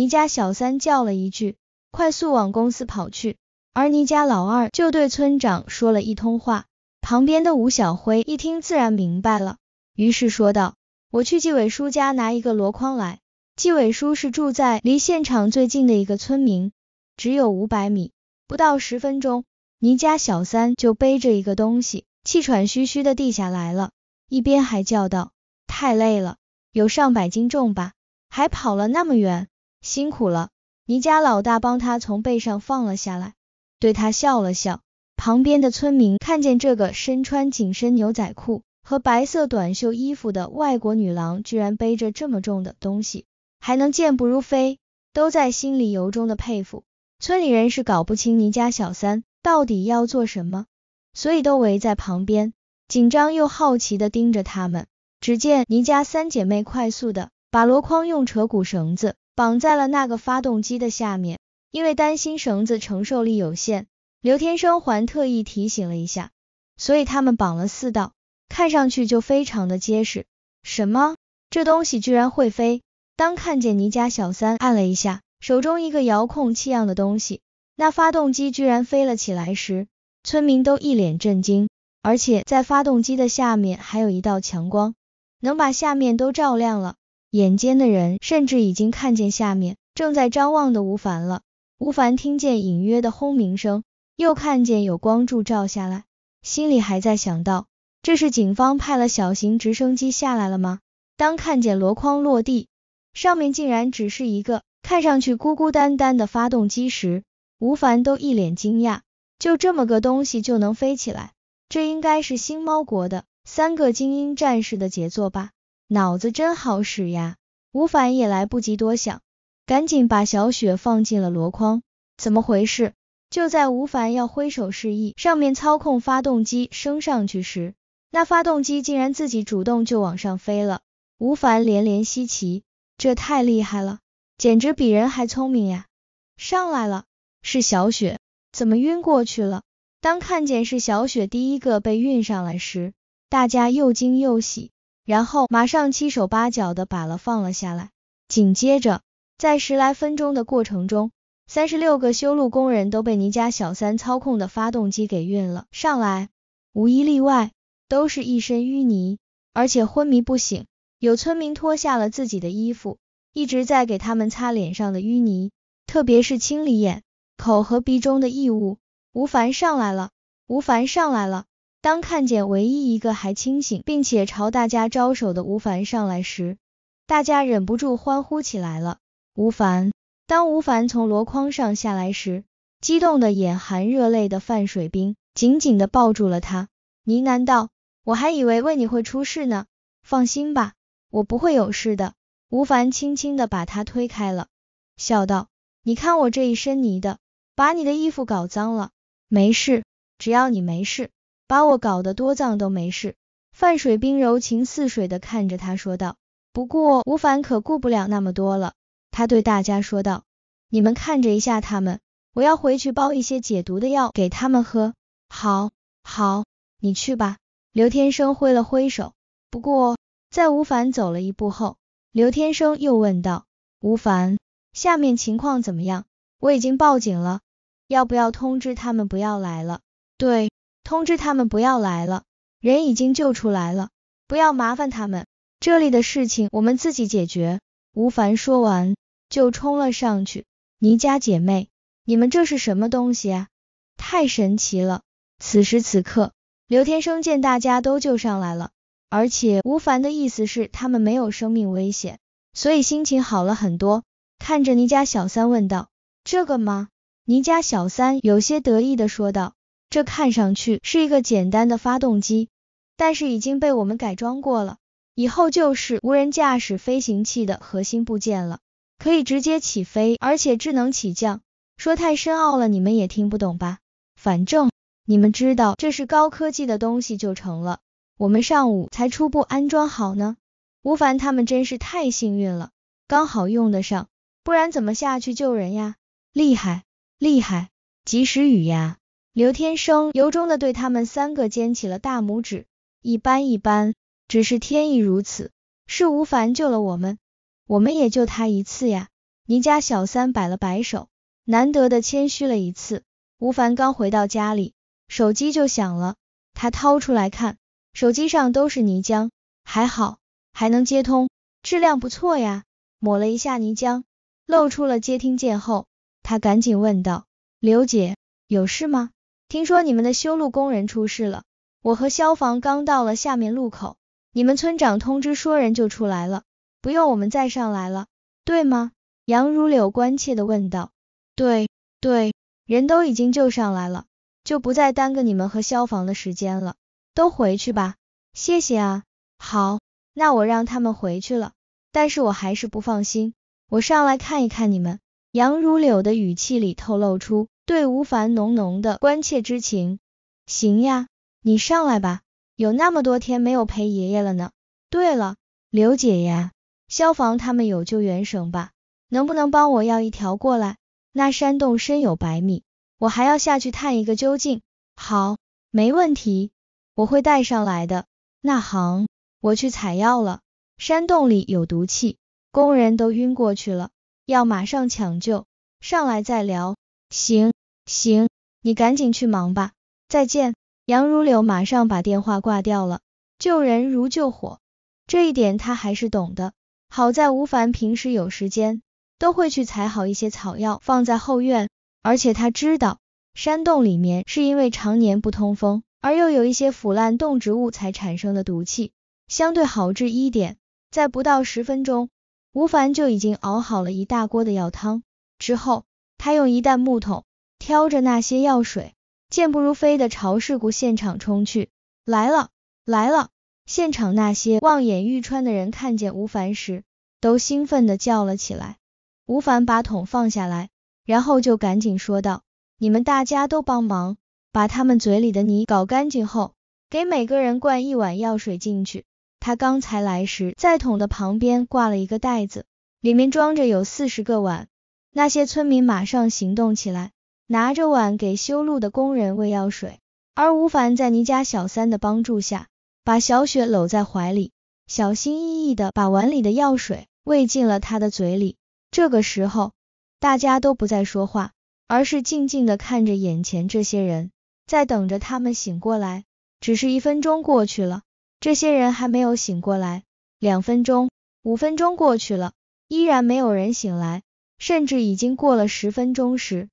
倪家小三叫了一句，快速往公司跑去，而倪家老二就对村长说了一通话。旁边的吴小辉一听自然明白了，于是说道：“我去纪委书家拿一个箩筐来。”纪委书是住在离现场最近的一个村民，只有五百米，不到十分钟，倪家小三就背着一个东西，气喘吁吁的递下来了，一边还叫道：“太累了，有上百斤重吧，还跑了那么远。”辛苦了，倪家老大帮他从背上放了下来，对他笑了笑。旁边的村民看见这个身穿紧身牛仔裤和白色短袖衣服的外国女郎，居然背着这么重的东西还能健步如飞，都在心里由衷的佩服。村里人是搞不清倪家小三到底要做什么，所以都围在旁边，紧张又好奇的盯着他们。只见倪家三姐妹快速的把箩筐用扯骨绳子。绑在了那个发动机的下面，因为担心绳子承受力有限，刘天生还特意提醒了一下，所以他们绑了四道，看上去就非常的结实。什么？这东西居然会飞？当看见倪家小三按了一下手中一个遥控器样的东西，那发动机居然飞了起来时，村民都一脸震惊，而且在发动机的下面还有一道强光，能把下面都照亮了。眼尖的人甚至已经看见下面正在张望的吴凡了。吴凡听见隐约的轰鸣声，又看见有光柱照下来，心里还在想到：这是警方派了小型直升机下来了吗？当看见箩筐落地，上面竟然只是一个看上去孤孤单单的发动机时，吴凡都一脸惊讶：就这么个东西就能飞起来？这应该是星猫国的三个精英战士的杰作吧？脑子真好使呀！吴凡也来不及多想，赶紧把小雪放进了箩筐。怎么回事？就在吴凡要挥手示意上面操控发动机升上去时，那发动机竟然自己主动就往上飞了。吴凡连连稀奇，这太厉害了，简直比人还聪明呀！上来了，是小雪，怎么晕过去了？当看见是小雪第一个被运上来时，大家又惊又喜。然后马上七手八脚的把了放了下来。紧接着，在十来分钟的过程中，三十六个修路工人都被倪家小三操控的发动机给运了上来，无一例外，都是一身淤泥，而且昏迷不醒。有村民脱下了自己的衣服，一直在给他们擦脸上的淤泥，特别是清理眼、口和鼻中的异物。吴凡上来了，吴凡上来了。当看见唯一一个还清醒，并且朝大家招手的吴凡上来时，大家忍不住欢呼起来了。吴凡，当吴凡从箩筐上下来时，激动的眼含热泪的范水兵紧紧地抱住了他，呢喃道：“我还以为为你会出事呢，放心吧，我不会有事的。”吴凡轻轻的把他推开了，笑道：“你看我这一身泥的，把你的衣服搞脏了，没事，只要你没事。”把我搞得多脏都没事。范水冰柔情似水地看着他说道。不过吴凡可顾不了那么多了，他对大家说道：“你们看着一下他们，我要回去煲一些解毒的药给他们喝。”“好，好，你去吧。”刘天生挥了挥手。不过在吴凡走了一步后，刘天生又问道：“吴凡，下面情况怎么样？我已经报警了，要不要通知他们不要来了？”“对。”通知他们不要来了，人已经救出来了，不要麻烦他们，这里的事情我们自己解决。吴凡说完就冲了上去。倪家姐妹，你们这是什么东西啊？太神奇了！此时此刻，刘天生见大家都救上来了，而且吴凡的意思是他们没有生命危险，所以心情好了很多，看着倪家小三问道：“这个吗？”倪家小三有些得意的说道。这看上去是一个简单的发动机，但是已经被我们改装过了，以后就是无人驾驶飞行器的核心部件了，可以直接起飞，而且智能起降。说太深奥了，你们也听不懂吧？反正你们知道这是高科技的东西就成了。我们上午才初步安装好呢，吴凡他们真是太幸运了，刚好用得上，不然怎么下去救人呀？厉害，厉害，及时雨呀！刘天生由衷的对他们三个尖起了大拇指，一般一般，只是天意如此，是吴凡救了我们，我们也救他一次呀。倪家小三摆了摆手，难得的谦虚了一次。吴凡刚回到家里，手机就响了，他掏出来看，手机上都是泥浆，还好还能接通，质量不错呀。抹了一下泥浆，露出了接听键后，他赶紧问道：“刘姐，有事吗？”听说你们的修路工人出事了，我和消防刚到了下面路口，你们村长通知说人就出来了，不用我们再上来了，对吗？杨如柳关切的问道。对，对，人都已经救上来了，就不再耽搁你们和消防的时间了，都回去吧。谢谢啊。好，那我让他们回去了，但是我还是不放心，我上来看一看你们。杨如柳的语气里透露出。对吴凡浓浓的关切之情。行呀，你上来吧，有那么多天没有陪爷爷了呢。对了，刘姐呀，消防他们有救援绳吧？能不能帮我要一条过来？那山洞深有百米，我还要下去探一个究竟。好，没问题，我会带上来的。那行，我去采药了。山洞里有毒气，工人都晕过去了，要马上抢救。上来再聊。行。行，你赶紧去忙吧，再见。杨如柳马上把电话挂掉了。救人如救火，这一点他还是懂的。好在吴凡平时有时间，都会去采好一些草药放在后院，而且他知道山洞里面是因为常年不通风，而又有一些腐烂动植物才产生的毒气，相对好治一点。在不到十分钟，吴凡就已经熬好了一大锅的药汤。之后，他用一袋木桶。挑着那些药水，健步如飞的朝事故现场冲去。来了，来了！现场那些望眼欲穿的人看见吴凡时，都兴奋的叫了起来。吴凡把桶放下来，然后就赶紧说道：“你们大家都帮忙，把他们嘴里的泥搞干净后，给每个人灌一碗药水进去。”他刚才来时，在桶的旁边挂了一个袋子，里面装着有四十个碗。那些村民马上行动起来。拿着碗给修路的工人喂药水，而吴凡在倪家小三的帮助下，把小雪搂在怀里，小心翼翼的把碗里的药水喂进了他的嘴里。这个时候，大家都不再说话，而是静静的看着眼前这些人，在等着他们醒过来。只是一分钟过去了，这些人还没有醒过来。两分钟、五分钟过去了，依然没有人醒来，甚至已经过了十分钟时。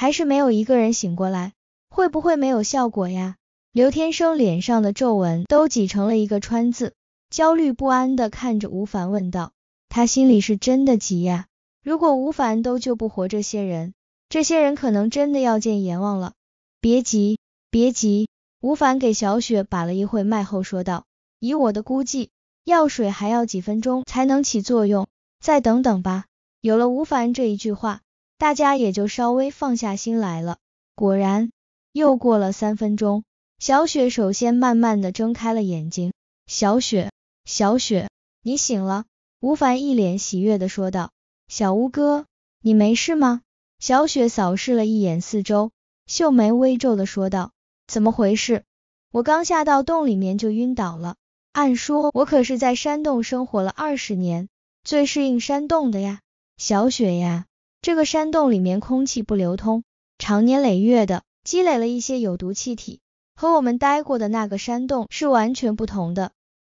还是没有一个人醒过来，会不会没有效果呀？刘天生脸上的皱纹都挤成了一个川字，焦虑不安的看着吴凡问道，他心里是真的急呀。如果吴凡都救不活这些人，这些人可能真的要见阎王了。别急，别急，吴凡给小雪把了一会脉后说道，以我的估计，药水还要几分钟才能起作用，再等等吧。有了吴凡这一句话。大家也就稍微放下心来了。果然，又过了三分钟，小雪首先慢慢的睁开了眼睛。小雪，小雪，你醒了！吴凡一脸喜悦的说道。小吴哥，你没事吗？小雪扫视了一眼四周，秀眉微皱的说道：“怎么回事？我刚下到洞里面就晕倒了。按说我可是在山洞生活了二十年，最适应山洞的呀。”小雪呀。这个山洞里面空气不流通，长年累月的积累了一些有毒气体，和我们待过的那个山洞是完全不同的。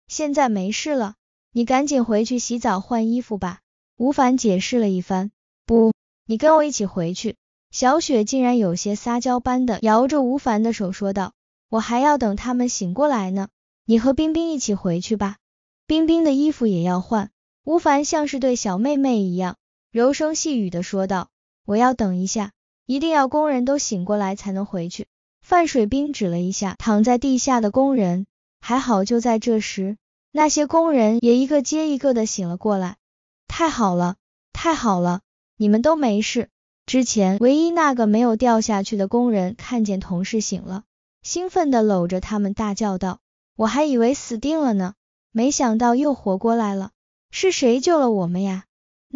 现在没事了，你赶紧回去洗澡换衣服吧。吴凡解释了一番。不，你跟我一起回去。小雪竟然有些撒娇般的摇着吴凡的手说道：“我还要等他们醒过来呢，你和冰冰一起回去吧，冰冰的衣服也要换。”吴凡像是对小妹妹一样。柔声细语的说道：“我要等一下，一定要工人都醒过来才能回去。”范水兵指了一下躺在地下的工人，还好。就在这时，那些工人也一个接一个的醒了过来。太好了，太好了，你们都没事！之前唯一那个没有掉下去的工人看见同事醒了，兴奋的搂着他们大叫道：“我还以为死定了呢，没想到又活过来了，是谁救了我们呀？”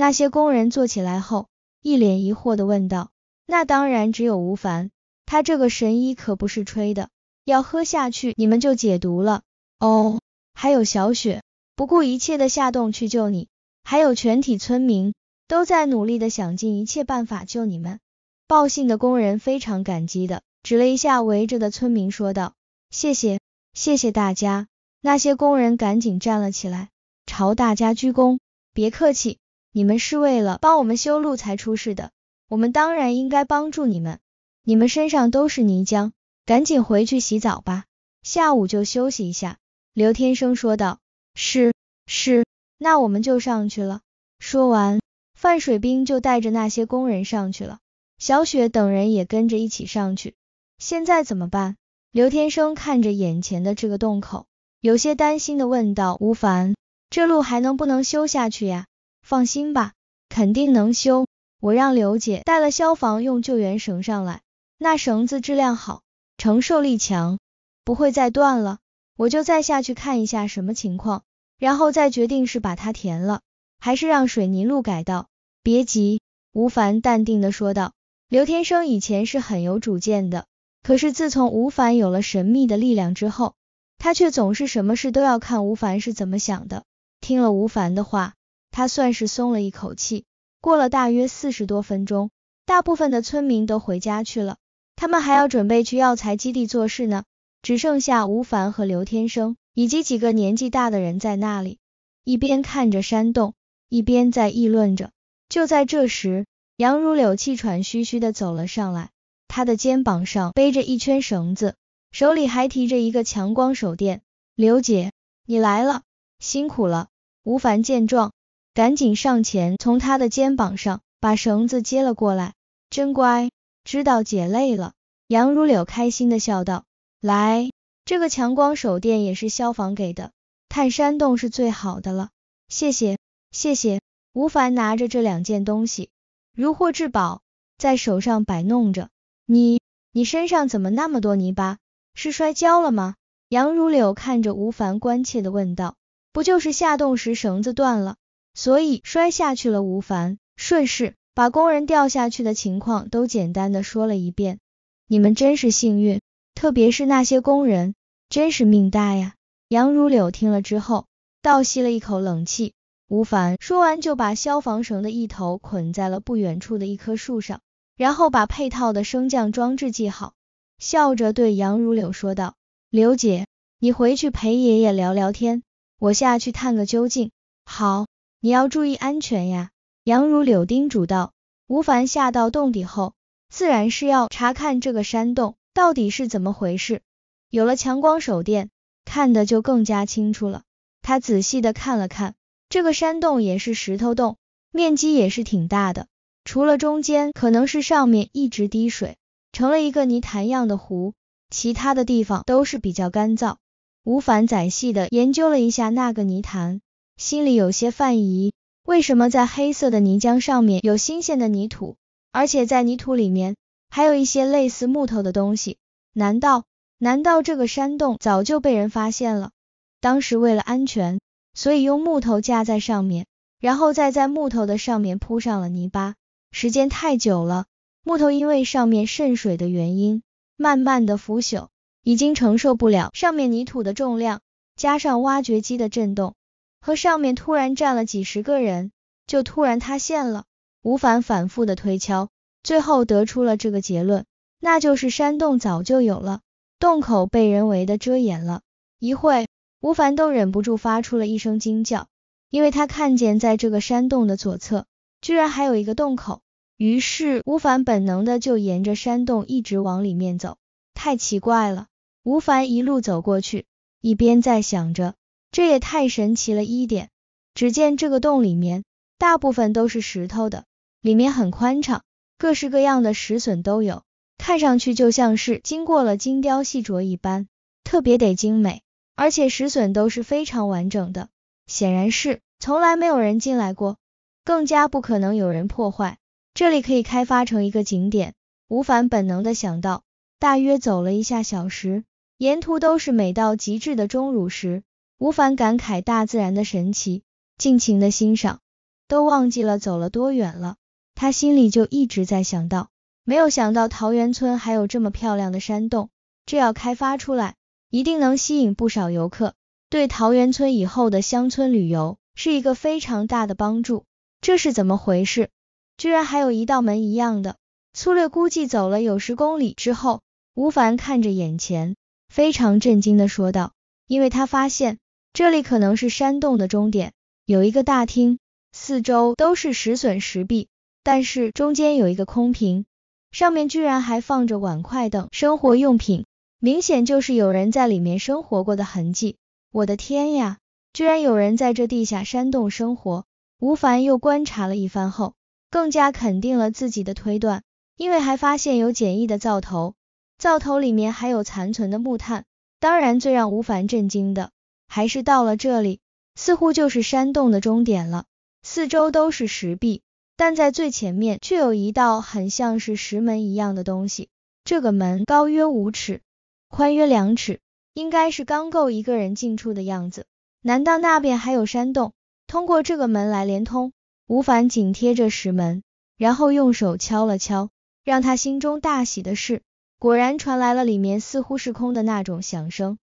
那些工人坐起来后，一脸疑惑的问道：“那当然，只有吴凡，他这个神医可不是吹的，要喝下去你们就解毒了。哦，还有小雪不顾一切的下洞去救你，还有全体村民都在努力的想尽一切办法救你们。”报信的工人非常感激的指了一下围着的村民，说道：“谢谢，谢谢大家。”那些工人赶紧站了起来，朝大家鞠躬：“别客气。”你们是为了帮我们修路才出事的，我们当然应该帮助你们。你们身上都是泥浆，赶紧回去洗澡吧，下午就休息一下。”刘天生说道。是，是，那我们就上去了。”说完，范水兵就带着那些工人上去了，小雪等人也跟着一起上去。现在怎么办？刘天生看着眼前的这个洞口，有些担心的问道：“吴凡，这路还能不能修下去呀？”放心吧，肯定能修。我让刘姐带了消防用救援绳上来，那绳子质量好，承受力强，不会再断了。我就再下去看一下什么情况，然后再决定是把它填了，还是让水泥路改道。别急，吴凡淡定的说道。刘天生以前是很有主见的，可是自从吴凡有了神秘的力量之后，他却总是什么事都要看吴凡是怎么想的。听了吴凡的话。他算是松了一口气。过了大约四十多分钟，大部分的村民都回家去了，他们还要准备去药材基地做事呢。只剩下吴凡和刘天生以及几个年纪大的人在那里，一边看着山洞，一边在议论着。就在这时，杨如柳气喘吁吁的走了上来，他的肩膀上背着一圈绳子，手里还提着一个强光手电。刘姐，你来了，辛苦了。吴凡见状。赶紧上前，从他的肩膀上把绳子接了过来。真乖，知道姐累了。杨如柳开心的笑道：“来，这个强光手电也是消防给的，探山洞是最好的了。谢谢，谢谢。”吴凡拿着这两件东西，如获至宝，在手上摆弄着。你，你身上怎么那么多泥巴？是摔跤了吗？杨如柳看着吴凡，关切的问道：“不就是下洞时绳子断了？”所以摔下去了。吴凡顺势把工人掉下去的情况都简单的说了一遍。你们真是幸运，特别是那些工人，真是命大呀。杨如柳听了之后倒吸了一口冷气。吴凡说完就把消防绳的一头捆在了不远处的一棵树上，然后把配套的升降装置系好，笑着对杨如柳说道：“刘姐，你回去陪爷爷聊聊天，我下去探个究竟。”好。你要注意安全呀，杨如柳叮嘱道。吴凡下到洞底后，自然是要查看这个山洞到底是怎么回事。有了强光手电，看的就更加清楚了。他仔细的看了看，这个山洞也是石头洞，面积也是挺大的。除了中间可能是上面一直滴水，成了一个泥潭样的湖，其他的地方都是比较干燥。吴凡仔细的研究了一下那个泥潭。心里有些犯疑，为什么在黑色的泥浆上面有新鲜的泥土，而且在泥土里面还有一些类似木头的东西？难道难道这个山洞早就被人发现了？当时为了安全，所以用木头架在上面，然后再在木头的上面铺上了泥巴。时间太久了，木头因为上面渗水的原因，慢慢的腐朽，已经承受不了上面泥土的重量，加上挖掘机的震动。和上面突然站了几十个人，就突然塌陷了。吴凡反复的推敲，最后得出了这个结论，那就是山洞早就有了，洞口被人为的遮掩了。一会吴凡都忍不住发出了一声惊叫，因为他看见在这个山洞的左侧，居然还有一个洞口。于是，吴凡本能的就沿着山洞一直往里面走。太奇怪了，吴凡一路走过去，一边在想着。这也太神奇了！一点，只见这个洞里面大部分都是石头的，里面很宽敞，各式各样的石笋都有，看上去就像是经过了精雕细琢一般，特别得精美，而且石笋都是非常完整的，显然是从来没有人进来过，更加不可能有人破坏，这里可以开发成一个景点。吴凡本能的想到，大约走了一下小时，沿途都是美到极致的钟乳石。吴凡感慨大自然的神奇，尽情的欣赏，都忘记了走了多远了。他心里就一直在想到，没有想到桃源村还有这么漂亮的山洞，这要开发出来，一定能吸引不少游客，对桃源村以后的乡村旅游是一个非常大的帮助。这是怎么回事？居然还有一道门一样的。粗略估计走了有十公里之后，吴凡看着眼前，非常震惊的说道，因为他发现。这里可能是山洞的终点，有一个大厅，四周都是石笋石壁，但是中间有一个空瓶，上面居然还放着碗筷等生活用品，明显就是有人在里面生活过的痕迹。我的天呀，居然有人在这地下山洞生活！吴凡又观察了一番后，更加肯定了自己的推断，因为还发现有简易的灶头，灶头里面还有残存的木炭。当然，最让吴凡震惊的。还是到了这里，似乎就是山洞的终点了。四周都是石壁，但在最前面却有一道很像是石门一样的东西。这个门高约五尺，宽约两尺，应该是刚够一个人进出的样子。难道那边还有山洞，通过这个门来连通？吴凡紧贴着石门，然后用手敲了敲。让他心中大喜的是，果然传来了里面似乎是空的那种响声。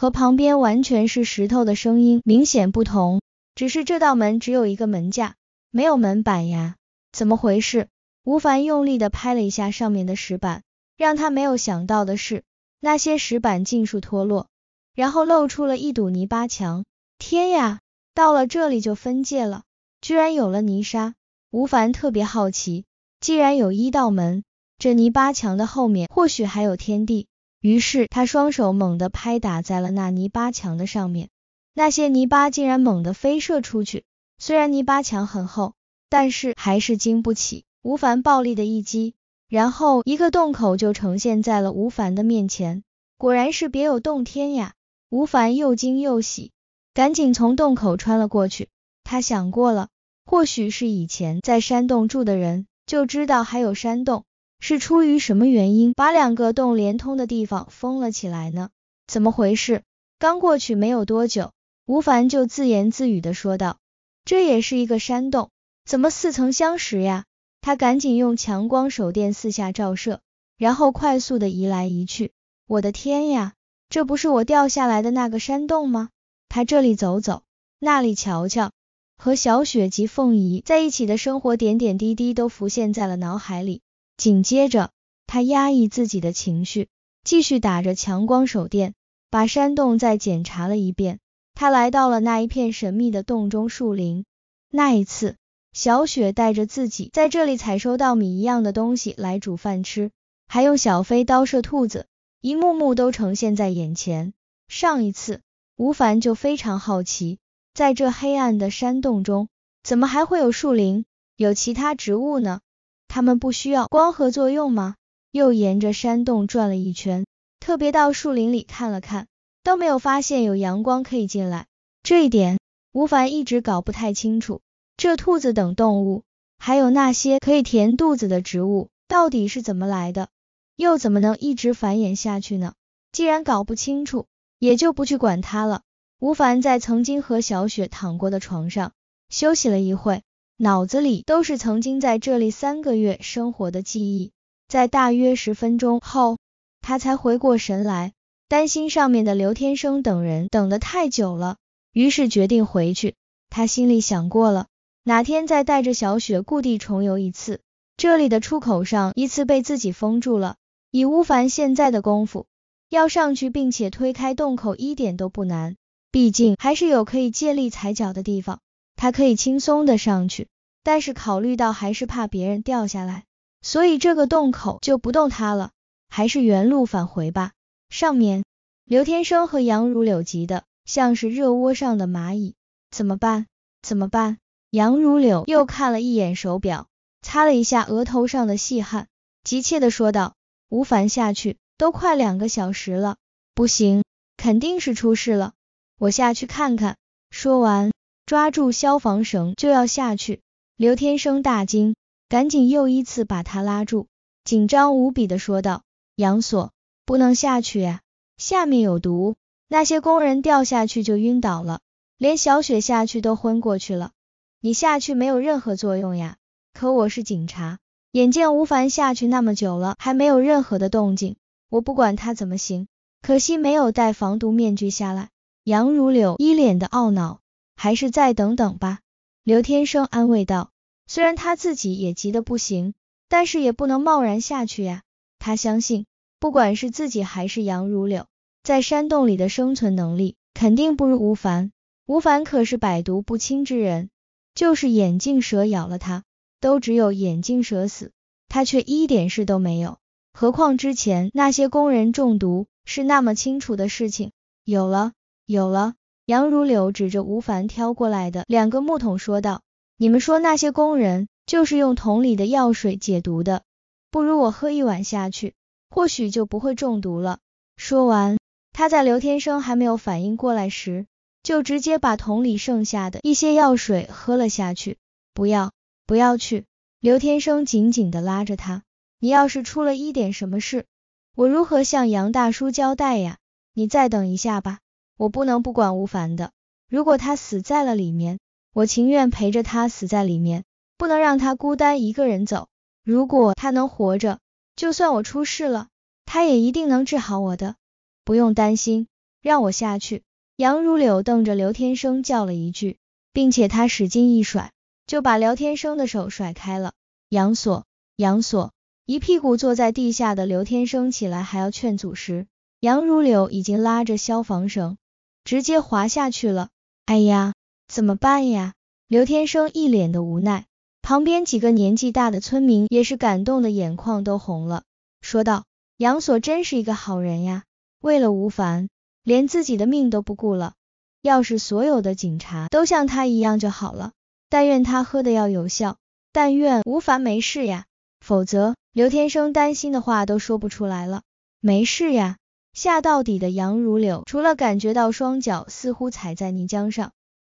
和旁边完全是石头的声音明显不同，只是这道门只有一个门架，没有门板呀，怎么回事？吴凡用力的拍了一下上面的石板，让他没有想到的是，那些石板尽数脱落，然后露出了一堵泥巴墙。天呀，到了这里就分界了，居然有了泥沙。吴凡特别好奇，既然有一道门，这泥巴墙的后面或许还有天地。于是他双手猛地拍打在了那泥巴墙的上面，那些泥巴竟然猛地飞射出去。虽然泥巴墙很厚，但是还是经不起吴凡暴力的一击。然后一个洞口就呈现在了吴凡的面前，果然是别有洞天呀！吴凡又惊又喜，赶紧从洞口穿了过去。他想过了，或许是以前在山洞住的人就知道还有山洞。是出于什么原因把两个洞连通的地方封了起来呢？怎么回事？刚过去没有多久，吴凡就自言自语的说道：“这也是一个山洞，怎么似曾相识呀？”他赶紧用强光手电四下照射，然后快速的移来移去。我的天呀，这不是我掉下来的那个山洞吗？他这里走走，那里瞧瞧，和小雪及凤仪在一起的生活点点滴滴都浮现在了脑海里。紧接着，他压抑自己的情绪，继续打着强光手电，把山洞再检查了一遍。他来到了那一片神秘的洞中树林。那一次，小雪带着自己在这里采收稻米一样的东西来煮饭吃，还用小飞刀射兔子，一幕幕都呈现在眼前。上一次，吴凡就非常好奇，在这黑暗的山洞中，怎么还会有树林，有其他植物呢？他们不需要光合作用吗？又沿着山洞转了一圈，特别到树林里看了看，都没有发现有阳光可以进来。这一点吴凡一直搞不太清楚。这兔子等动物，还有那些可以填肚子的植物，到底是怎么来的？又怎么能一直繁衍下去呢？既然搞不清楚，也就不去管它了。吴凡在曾经和小雪躺过的床上休息了一会。脑子里都是曾经在这里三个月生活的记忆，在大约十分钟后，他才回过神来，担心上面的刘天生等人等的太久了，于是决定回去。他心里想过了，哪天再带着小雪故地重游一次。这里的出口上一次被自己封住了，以乌凡现在的功夫，要上去并且推开洞口一点都不难，毕竟还是有可以借力踩脚的地方。他可以轻松的上去，但是考虑到还是怕别人掉下来，所以这个洞口就不动他了，还是原路返回吧。上面，刘天生和杨如柳急的像是热窝上的蚂蚁，怎么办？怎么办？杨如柳又看了一眼手表，擦了一下额头上的细汗，急切的说道：“吴凡下去都快两个小时了，不行，肯定是出事了，我下去看看。”说完。抓住消防绳就要下去，刘天生大惊，赶紧又一次把他拉住，紧张无比的说道：“杨所，不能下去呀，下面有毒，那些工人掉下去就晕倒了，连小雪下去都昏过去了，你下去没有任何作用呀。可我是警察，眼见吴凡下去那么久了，还没有任何的动静，我不管他怎么行，可惜没有带防毒面具下来。”杨如柳一脸的懊恼。还是再等等吧，刘天生安慰道。虽然他自己也急得不行，但是也不能贸然下去呀。他相信，不管是自己还是杨如柳，在山洞里的生存能力肯定不如吴凡。吴凡可是百毒不侵之人，就是眼镜蛇咬了他，都只有眼镜蛇死，他却一点事都没有。何况之前那些工人中毒是那么清楚的事情，有了，有了。杨如柳指着吴凡挑过来的两个木桶说道：“你们说那些工人就是用桶里的药水解毒的，不如我喝一碗下去，或许就不会中毒了。”说完，他在刘天生还没有反应过来时，就直接把桶里剩下的一些药水喝了下去。不要，不要去！刘天生紧紧的拉着他：“你要是出了一点什么事，我如何向杨大叔交代呀？你再等一下吧。”我不能不管吴凡的，如果他死在了里面，我情愿陪着他死在里面，不能让他孤单一个人走。如果他能活着，就算我出事了，他也一定能治好我的，不用担心。让我下去！杨如柳瞪着刘天生叫了一句，并且他使劲一甩，就把刘天生的手甩开了。杨锁，杨锁，一屁股坐在地下的刘天生起来还要劝阻时，杨如柳已经拉着消防绳。直接滑下去了，哎呀，怎么办呀？刘天生一脸的无奈，旁边几个年纪大的村民也是感动的眼眶都红了，说道：“杨锁真是一个好人呀，为了吴凡，连自己的命都不顾了。要是所有的警察都像他一样就好了。但愿他喝的药有效，但愿吴凡没事呀，否则刘天生担心的话都说不出来了。没事呀。”下到底的杨如柳，除了感觉到双脚似乎踩在泥浆上，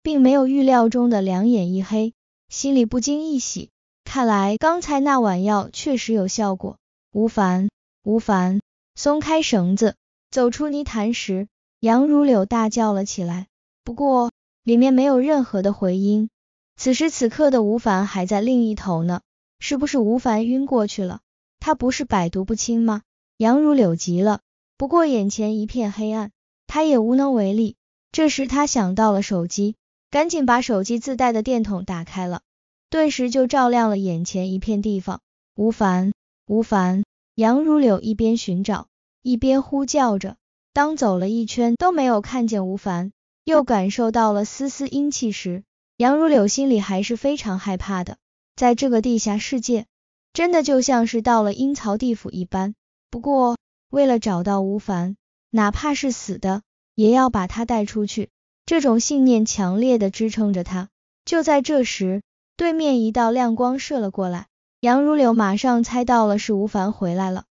并没有预料中的两眼一黑，心里不禁一喜，看来刚才那碗药确实有效果。吴凡，吴凡，松开绳子，走出泥潭时，杨如柳大叫了起来。不过里面没有任何的回音，此时此刻的吴凡还在另一头呢，是不是吴凡晕过去了？他不是百毒不侵吗？杨如柳急了。不过眼前一片黑暗，他也无能为力。这时他想到了手机，赶紧把手机自带的电筒打开了，顿时就照亮了眼前一片地方。吴凡，吴凡，杨如柳一边寻找，一边呼叫着。当走了一圈都没有看见吴凡，又感受到了丝丝阴气时，杨如柳心里还是非常害怕的。在这个地下世界，真的就像是到了阴曹地府一般。不过，为了找到吴凡，哪怕是死的，也要把他带出去。这种信念强烈的支撑着他。就在这时，对面一道亮光射了过来，杨如柳马上猜到了是吴凡回来了，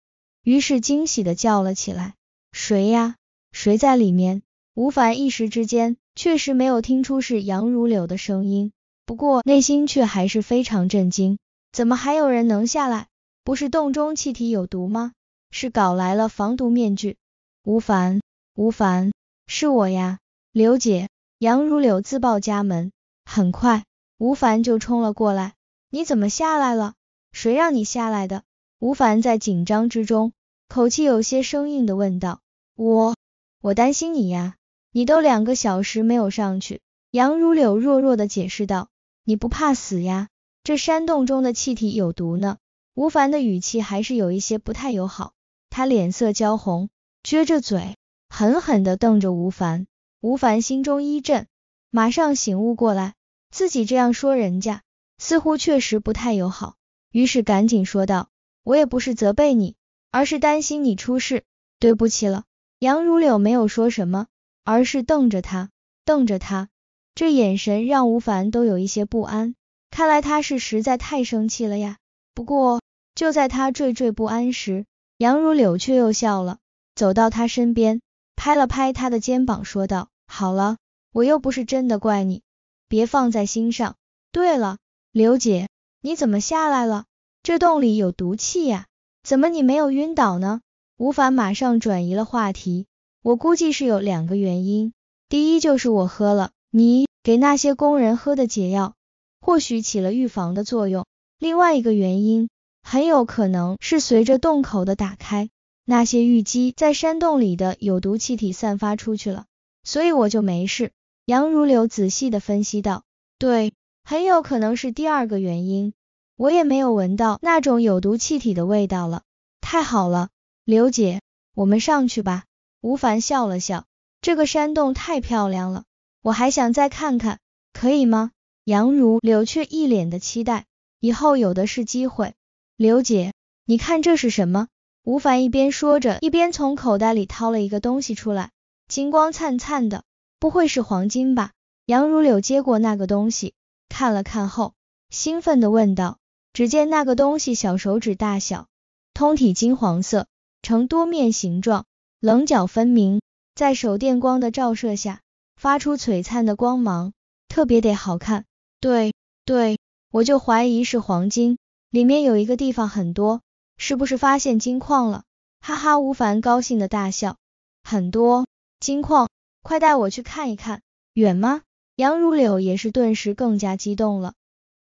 于是惊喜的叫了起来：“谁呀？谁在里面？”吴凡一时之间确实没有听出是杨如柳的声音，不过内心却还是非常震惊：怎么还有人能下来？不是洞中气体有毒吗？是搞来了防毒面具。吴凡，吴凡，是我呀，刘姐，杨如柳自报家门。很快，吴凡就冲了过来。你怎么下来了？谁让你下来的？吴凡在紧张之中，口气有些生硬的问道。我，我担心你呀，你都两个小时没有上去。杨如柳弱弱的解释道。你不怕死呀？这山洞中的气体有毒呢。吴凡的语气还是有一些不太友好。他脸色焦红，撅着嘴，狠狠的瞪着吴凡。吴凡心中一震，马上醒悟过来，自己这样说人家，似乎确实不太友好。于是赶紧说道：“我也不是责备你，而是担心你出事，对不起了。”杨如柳没有说什么，而是瞪着他，瞪着他，这眼神让吴凡都有一些不安。看来他是实在太生气了呀。不过就在他惴惴不安时，杨如柳却又笑了，走到他身边，拍了拍他的肩膀，说道：“好了，我又不是真的怪你，别放在心上。对了，刘姐，你怎么下来了？这洞里有毒气呀，怎么你没有晕倒呢？”吴凡马上转移了话题：“我估计是有两个原因，第一就是我喝了你给那些工人喝的解药，或许起了预防的作用。另外一个原因……”很有可能是随着洞口的打开，那些淤积在山洞里的有毒气体散发出去了，所以我就没事。杨如柳仔细的分析道，对，很有可能是第二个原因，我也没有闻到那种有毒气体的味道了。太好了，刘姐，我们上去吧。吴凡笑了笑，这个山洞太漂亮了，我还想再看看，可以吗？杨如柳却一脸的期待，以后有的是机会。刘姐，你看这是什么？吴凡一边说着，一边从口袋里掏了一个东西出来，金光灿灿的，不会是黄金吧？杨如柳接过那个东西，看了看后，兴奋地问道。只见那个东西小手指大小，通体金黄色，呈多面形状，棱角分明，在手电光的照射下，发出璀璨的光芒，特别得好看。对，对，我就怀疑是黄金。里面有一个地方很多，是不是发现金矿了？哈哈，吴凡高兴的大笑。很多金矿，快带我去看一看。远吗？杨如柳也是顿时更加激动了。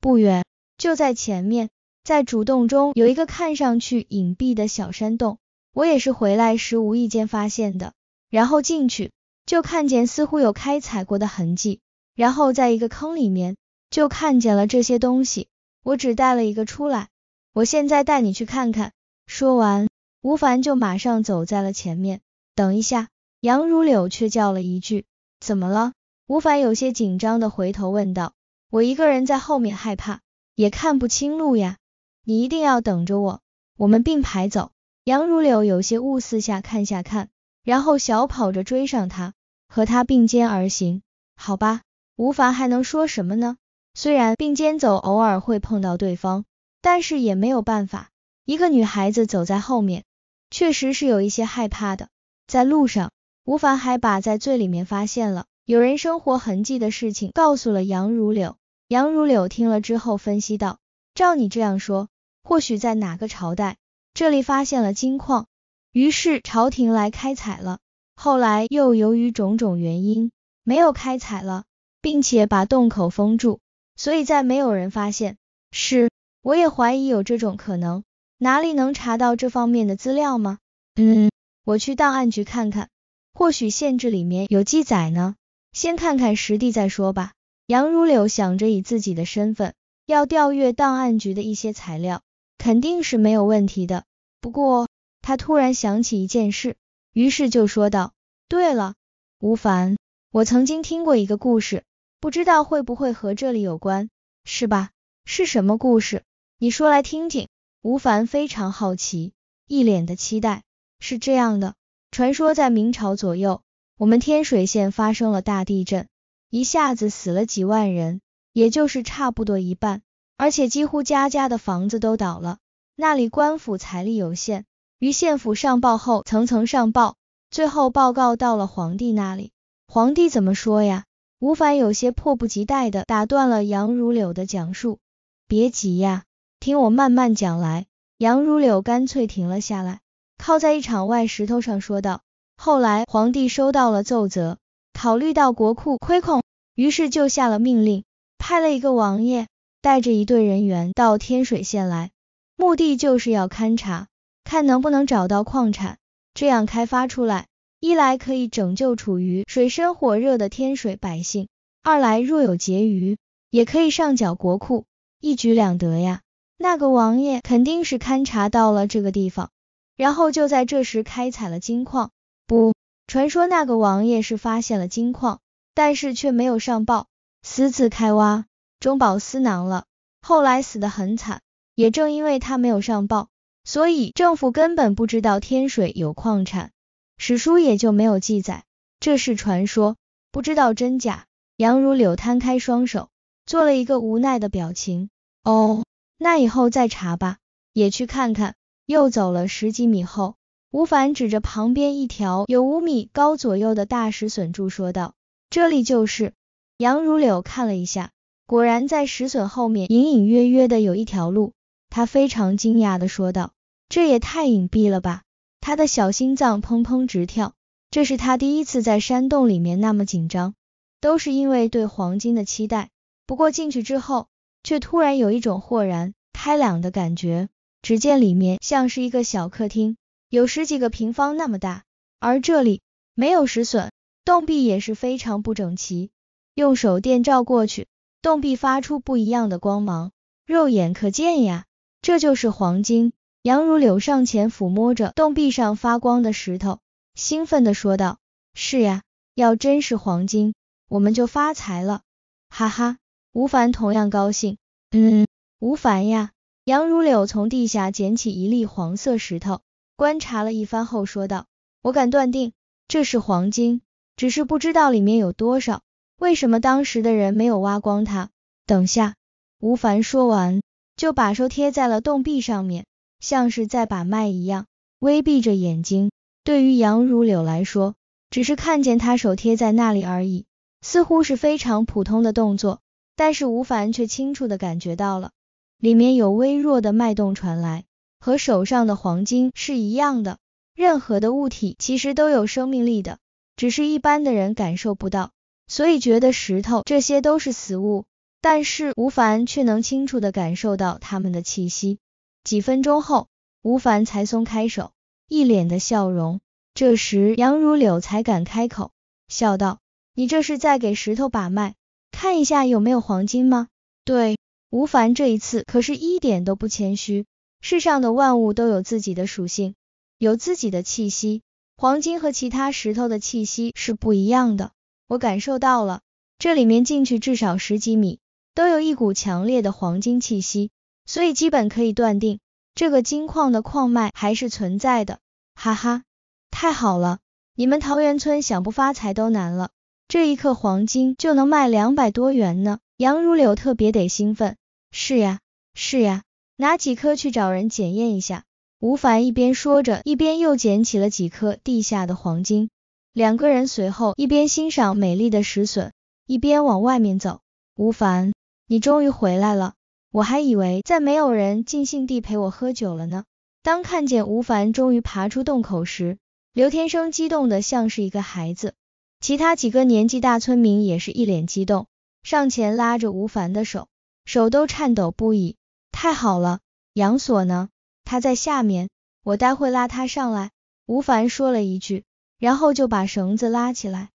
不远，就在前面。在主洞中有一个看上去隐蔽的小山洞，我也是回来时无意间发现的。然后进去就看见似乎有开采过的痕迹，然后在一个坑里面就看见了这些东西。我只带了一个出来，我现在带你去看看。说完，吴凡就马上走在了前面。等一下，杨如柳却叫了一句：“怎么了？”吴凡有些紧张的回头问道：“我一个人在后面害怕，也看不清路呀，你一定要等着我，我们并排走。”杨如柳有些雾，四下看下看，然后小跑着追上他，和他并肩而行。好吧，吴凡还能说什么呢？虽然并肩走，偶尔会碰到对方，但是也没有办法。一个女孩子走在后面，确实是有一些害怕的。在路上，吴凡还把在最里面发现了有人生活痕迹的事情告诉了杨如柳。杨如柳听了之后分析道：“照你这样说，或许在哪个朝代这里发现了金矿，于是朝廷来开采了。后来又由于种种原因没有开采了，并且把洞口封住。”所以，再没有人发现。是，我也怀疑有这种可能。哪里能查到这方面的资料吗？嗯，我去档案局看看，或许县志里面有记载呢。先看看实地再说吧。杨如柳想着，以自己的身份要调阅档案局的一些材料，肯定是没有问题的。不过，他突然想起一件事，于是就说道：“对了，吴凡，我曾经听过一个故事。”不知道会不会和这里有关，是吧？是什么故事？你说来听听。吴凡非常好奇，一脸的期待。是这样的，传说在明朝左右，我们天水县发生了大地震，一下子死了几万人，也就是差不多一半，而且几乎家家的房子都倒了。那里官府财力有限，于县府上报后，层层上报，最后报告到了皇帝那里。皇帝怎么说呀？吴凡有些迫不及待的打断了杨如柳的讲述：“别急呀，听我慢慢讲来。”杨如柳干脆停了下来，靠在一场外石头上说道：“后来皇帝收到了奏折，考虑到国库亏空，于是就下了命令，派了一个王爷带着一队人员到天水县来，目的就是要勘察，看能不能找到矿产，这样开发出来。”一来可以拯救处于水深火热的天水百姓，二来若有结余，也可以上缴国库，一举两得呀。那个王爷肯定是勘察到了这个地方，然后就在这时开采了金矿。不，传说那个王爷是发现了金矿，但是却没有上报，私自开挖，中饱私囊了。后来死得很惨，也正因为他没有上报，所以政府根本不知道天水有矿产。史书也就没有记载，这是传说，不知道真假。杨如柳摊开双手，做了一个无奈的表情。哦，那以后再查吧，也去看看。又走了十几米后，吴凡指着旁边一条有五米高左右的大石笋柱说道：“这里就是。”杨如柳看了一下，果然在石笋后面隐隐约约的有一条路，他非常惊讶的说道：“这也太隐蔽了吧！”他的小心脏砰砰直跳，这是他第一次在山洞里面那么紧张，都是因为对黄金的期待。不过进去之后，却突然有一种豁然开朗的感觉。只见里面像是一个小客厅，有十几个平方那么大，而这里没有石笋，洞壁也是非常不整齐。用手电照过去，洞壁发出不一样的光芒，肉眼可见呀，这就是黄金。杨如柳上前抚摸着洞壁上发光的石头，兴奋地说道：“是呀，要真是黄金，我们就发财了！哈哈！”吴凡同样高兴。嗯，吴凡呀，杨如柳从地下捡起一粒黄色石头，观察了一番后说道：“我敢断定这是黄金，只是不知道里面有多少。为什么当时的人没有挖光它？”等下，吴凡说完，就把手贴在了洞壁上面。像是在把脉一样，微闭着眼睛。对于杨如柳来说，只是看见他手贴在那里而已，似乎是非常普通的动作。但是吴凡却清楚的感觉到了，里面有微弱的脉动传来，和手上的黄金是一样的。任何的物体其实都有生命力的，只是一般的人感受不到，所以觉得石头这些都是死物。但是吴凡却能清楚的感受到他们的气息。几分钟后，吴凡才松开手，一脸的笑容。这时，杨如柳才敢开口，笑道：“你这是在给石头把脉，看一下有没有黄金吗？”“对。”吴凡这一次可是一点都不谦虚。世上的万物都有自己的属性，有自己的气息，黄金和其他石头的气息是不一样的。我感受到了，这里面进去至少十几米，都有一股强烈的黄金气息。所以基本可以断定，这个金矿的矿脉还是存在的。哈哈，太好了，你们桃源村想不发财都难了。这一克黄金就能卖两百多元呢。杨如柳特别得兴奋。是呀，是呀，拿几颗去找人检验一下。吴凡一边说着，一边又捡起了几颗地下的黄金。两个人随后一边欣赏美丽的石笋，一边往外面走。吴凡，你终于回来了。我还以为再没有人尽兴地陪我喝酒了呢。当看见吴凡终于爬出洞口时，刘天生激动的像是一个孩子，其他几个年纪大村民也是一脸激动，上前拉着吴凡的手，手都颤抖不已。太好了，杨锁呢？他在下面，我待会拉他上来。吴凡说了一句，然后就把绳子拉起来，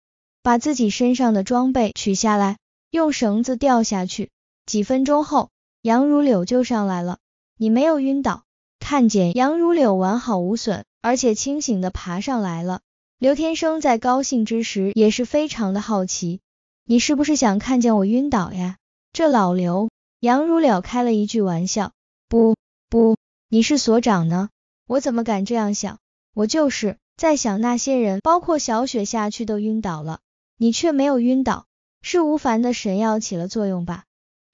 把自己身上的装备取下来，用绳子吊下去。几分钟后。杨如柳就上来了，你没有晕倒，看见杨如柳完好无损，而且清醒的爬上来了。刘天生在高兴之时也是非常的好奇，你是不是想看见我晕倒呀？这老刘，杨如柳开了一句玩笑，不不，你是所长呢，我怎么敢这样想？我就是在想那些人，包括小雪下去都晕倒了，你却没有晕倒，是吴凡的神药起了作用吧？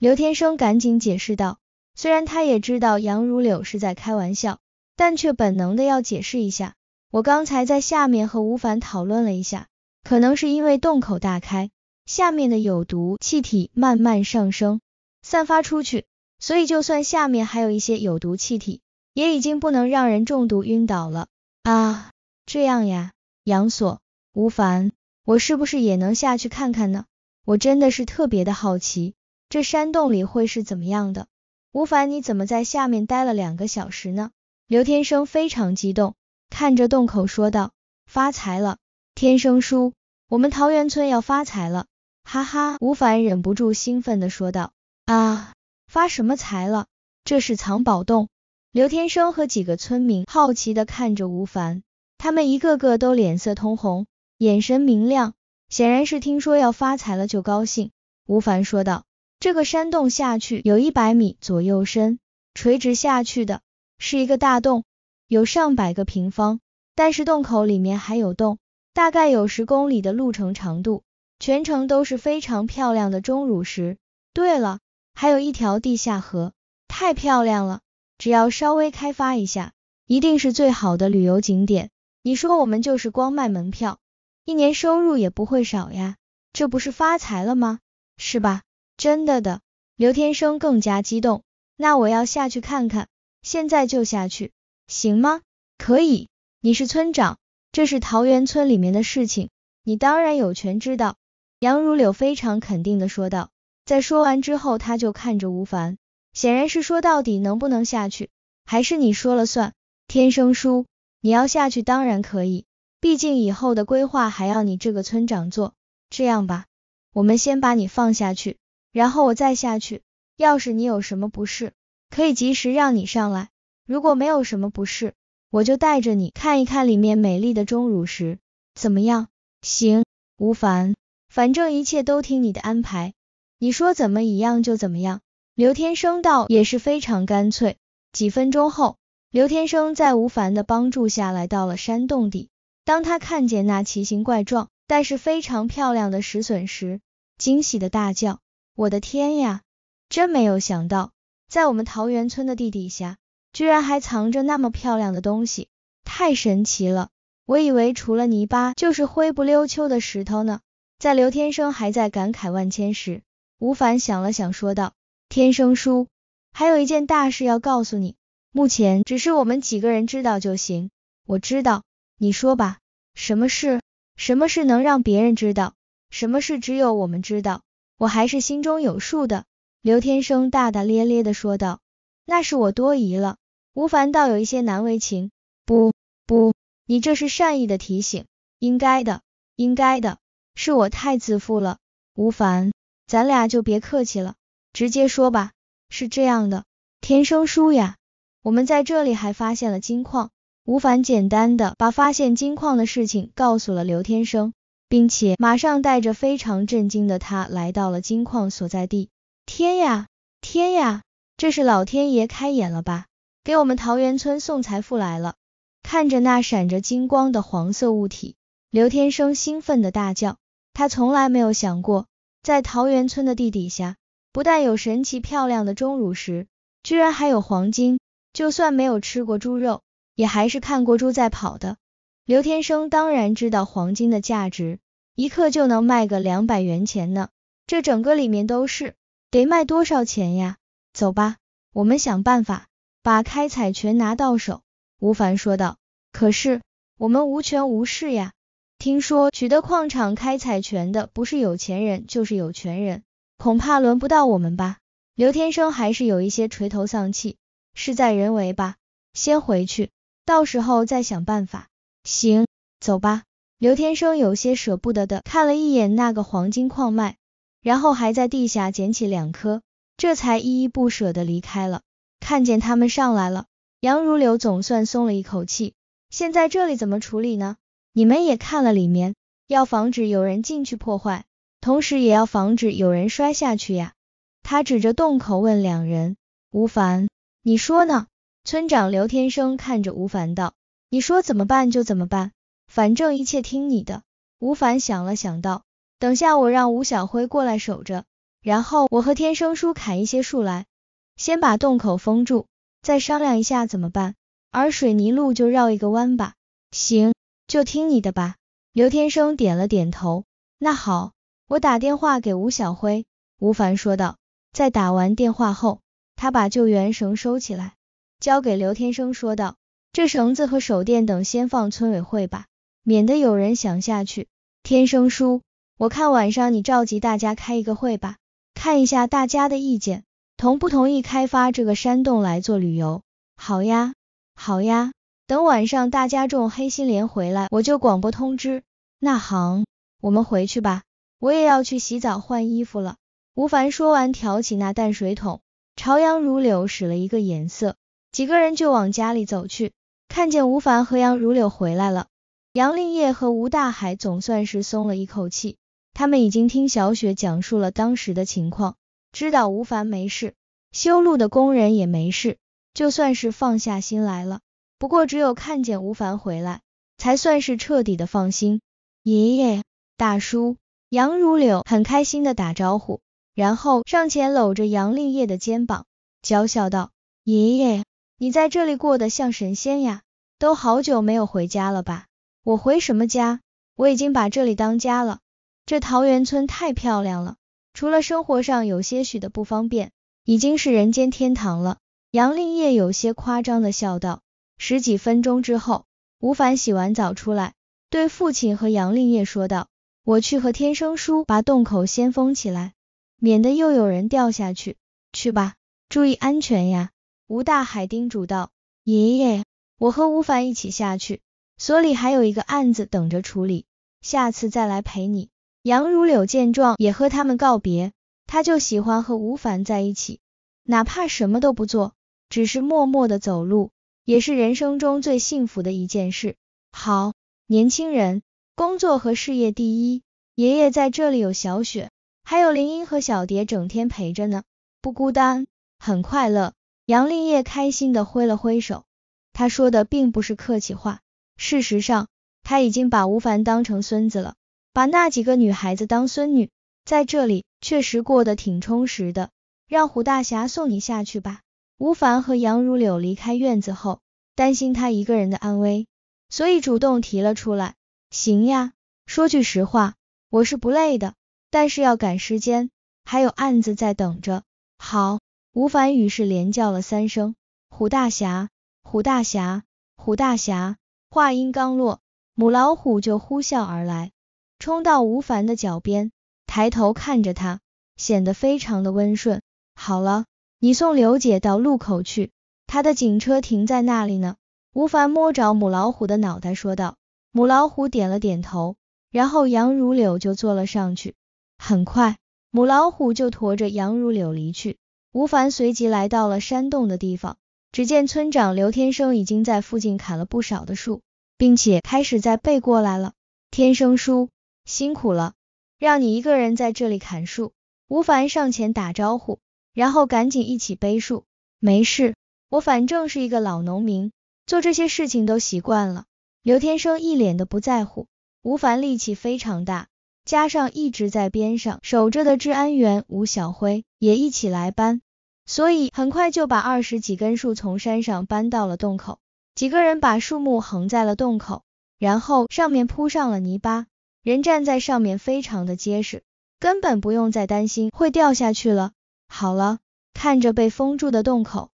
刘天生赶紧解释道：“虽然他也知道杨如柳是在开玩笑，但却本能的要解释一下。我刚才在下面和吴凡讨论了一下，可能是因为洞口大开，下面的有毒气体慢慢上升，散发出去，所以就算下面还有一些有毒气体，也已经不能让人中毒晕倒了啊！这样呀，杨锁，吴凡，我是不是也能下去看看呢？我真的是特别的好奇。”这山洞里会是怎么样的？吴凡，你怎么在下面待了两个小时呢？刘天生非常激动，看着洞口说道：“发财了，天生叔，我们桃源村要发财了！”哈哈，吴凡忍不住兴奋的说道：“啊，发什么财了？这是藏宝洞。”刘天生和几个村民好奇的看着吴凡，他们一个个都脸色通红，眼神明亮，显然是听说要发财了就高兴。吴凡说道。这个山洞下去有一百米左右深，垂直下去的，是一个大洞，有上百个平方，但是洞口里面还有洞，大概有十公里的路程长度，全程都是非常漂亮的钟乳石。对了，还有一条地下河，太漂亮了，只要稍微开发一下，一定是最好的旅游景点。你说我们就是光卖门票，一年收入也不会少呀，这不是发财了吗？是吧？真的的，刘天生更加激动。那我要下去看看，现在就下去，行吗？可以，你是村长，这是桃源村里面的事情，你当然有权知道。杨如柳非常肯定的说道，在说完之后，他就看着吴凡，显然是说到底能不能下去，还是你说了算。天生叔，你要下去当然可以，毕竟以后的规划还要你这个村长做。这样吧，我们先把你放下去。然后我再下去，要是你有什么不适，可以及时让你上来。如果没有什么不适，我就带着你看一看里面美丽的钟乳石，怎么样？行，吴凡，反正一切都听你的安排，你说怎么一样就怎么样。刘天生道也是非常干脆。几分钟后，刘天生在吴凡的帮助下来到了山洞底。当他看见那奇形怪状但是非常漂亮的石笋时，惊喜的大叫。我的天呀，真没有想到，在我们桃源村的地底下，居然还藏着那么漂亮的东西，太神奇了！我以为除了泥巴，就是灰不溜秋的石头呢。在刘天生还在感慨万千时，吴凡想了想，说道：“天生叔，还有一件大事要告诉你，目前只是我们几个人知道就行。我知道，你说吧，什么事？什么事能让别人知道？什么事只有我们知道？”我还是心中有数的，刘天生大大咧咧的说道：“那是我多疑了。”吴凡倒有一些难为情：“不不，你这是善意的提醒，应该的，应该的，是我太自负了。”吴凡，咱俩就别客气了，直接说吧。是这样的，天生叔呀，我们在这里还发现了金矿。吴凡简单的把发现金矿的事情告诉了刘天生。并且马上带着非常震惊的他来到了金矿所在地。天呀天呀，这是老天爷开眼了吧，给我们桃源村送财富来了！看着那闪着金光的黄色物体，刘天生兴奋的大叫。他从来没有想过，在桃源村的地底下，不但有神奇漂亮的钟乳石，居然还有黄金。就算没有吃过猪肉，也还是看过猪在跑的。刘天生当然知道黄金的价值。一克就能卖个两百元钱呢，这整个里面都是，得卖多少钱呀？走吧，我们想办法把开采权拿到手。”吴凡说道。“可是我们无权无势呀，听说取得矿场开采权的不是有钱人就是有权人，恐怕轮不到我们吧？”刘天生还是有一些垂头丧气。“事在人为吧，先回去，到时候再想办法。”“行，走吧。”刘天生有些舍不得的看了一眼那个黄金矿脉，然后还在地下捡起两颗，这才依依不舍的离开了。看见他们上来了，杨如柳总算松了一口气。现在这里怎么处理呢？你们也看了里面，要防止有人进去破坏，同时也要防止有人摔下去呀。他指着洞口问两人：“吴凡，你说呢？”村长刘天生看着吴凡道：“你说怎么办就怎么办。”反正一切听你的，吴凡想了想道：“等下我让吴小辉过来守着，然后我和天生叔砍一些树来，先把洞口封住，再商量一下怎么办。而水泥路就绕一个弯吧。”行，就听你的吧。刘天生点了点头：“那好，我打电话给吴小辉。”吴凡说道。在打完电话后，他把救援绳收起来，交给刘天生说道：“这绳子和手电等先放村委会吧。”免得有人想下去，天生叔，我看晚上你召集大家开一个会吧，看一下大家的意见，同不同意开发这个山洞来做旅游？好呀，好呀，等晚上大家种黑心莲回来，我就广播通知。那行，我们回去吧，我也要去洗澡换衣服了。吴凡说完，挑起那淡水桶，朝阳如柳使了一个眼色，几个人就往家里走去，看见吴凡和杨如柳回来了。杨令业和吴大海总算是松了一口气，他们已经听小雪讲述了当时的情况，知道吴凡没事，修路的工人也没事，就算是放下心来了。不过只有看见吴凡回来，才算是彻底的放心。爷爷，大叔，杨如柳很开心的打招呼，然后上前搂着杨令业的肩膀，娇笑道：“爷爷，你在这里过得像神仙呀，都好久没有回家了吧？”我回什么家？我已经把这里当家了。这桃源村太漂亮了，除了生活上有些许的不方便，已经是人间天堂了。杨令业有些夸张的笑道。十几分钟之后，吴凡洗完澡出来，对父亲和杨令业说道：“我去和天生叔把洞口先封起来，免得又有人掉下去。去吧，注意安全呀。”吴大海叮嘱道：“爷爷，我和吴凡一起下去。”所里还有一个案子等着处理，下次再来陪你。杨如柳见状也和他们告别，他就喜欢和吴凡在一起，哪怕什么都不做，只是默默的走路，也是人生中最幸福的一件事。好，年轻人，工作和事业第一。爷爷在这里有小雪，还有林英和小蝶，整天陪着呢，不孤单，很快乐。杨立业开心的挥了挥手，他说的并不是客气话。事实上，他已经把吴凡当成孙子了，把那几个女孩子当孙女，在这里确实过得挺充实的。让胡大侠送你下去吧。吴凡和杨如柳离开院子后，担心他一个人的安危，所以主动提了出来。行呀，说句实话，我是不累的，但是要赶时间，还有案子在等着。好，吴凡于是连叫了三声：“胡大侠，胡大侠，胡大侠。”话音刚落，母老虎就呼啸而来，冲到吴凡的脚边，抬头看着他，显得非常的温顺。好了，你送刘姐到路口去，她的警车停在那里呢。吴凡摸着母老虎的脑袋说道。母老虎点了点头，然后杨如柳就坐了上去。很快，母老虎就驮着杨如柳离去。吴凡随即来到了山洞的地方。只见村长刘天生已经在附近砍了不少的树，并且开始在背过来了。天生叔，辛苦了，让你一个人在这里砍树。吴凡上前打招呼，然后赶紧一起背树。没事，我反正是一个老农民，做这些事情都习惯了。刘天生一脸的不在乎。吴凡力气非常大，加上一直在边上守着的治安员吴小辉也一起来搬。所以很快就把二十几根树从山上搬到了洞口，几个人把树木横在了洞口，然后上面铺上了泥巴，人站在上面非常的结实，根本不用再担心会掉下去了。好了，看着被封住的洞口，